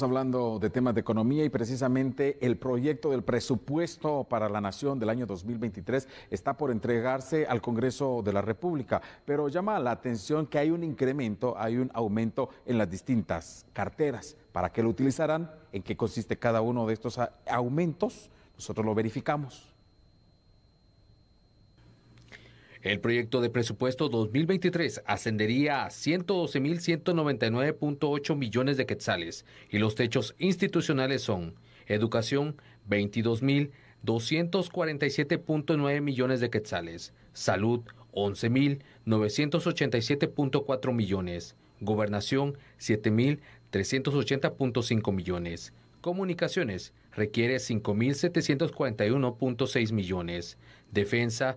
Estamos hablando de temas de economía y precisamente el proyecto del presupuesto para la nación del año 2023 está por entregarse al Congreso de la República, pero llama la atención que hay un incremento, hay un aumento en las distintas carteras. ¿Para qué lo utilizarán? ¿En qué consiste cada uno de estos aumentos? Nosotros lo verificamos. El proyecto de presupuesto 2023 ascendería a 112.199.8 millones de quetzales y los techos institucionales son educación 22.247.9 millones de quetzales, salud 11.987.4 millones, gobernación 7.380.5 millones, comunicaciones requiere 5.741.6 millones, defensa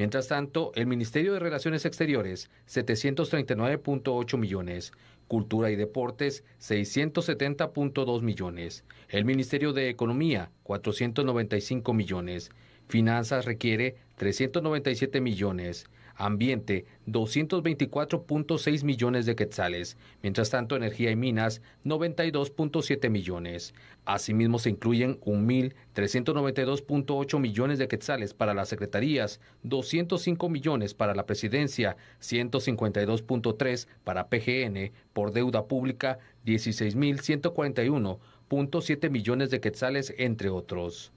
Mientras tanto, el Ministerio de Relaciones Exteriores, 739.8 millones. Cultura y Deportes, 670.2 millones. El Ministerio de Economía, 495 millones. Finanzas requiere 397 millones. Ambiente, 224.6 millones de quetzales. Mientras tanto, Energía y Minas, 92.7 millones. Asimismo, se incluyen 1.392.8 millones de quetzales para las secretarías, 205 millones para la presidencia, 152.3 para PGN, por deuda pública, 16.141.7 millones de quetzales, entre otros.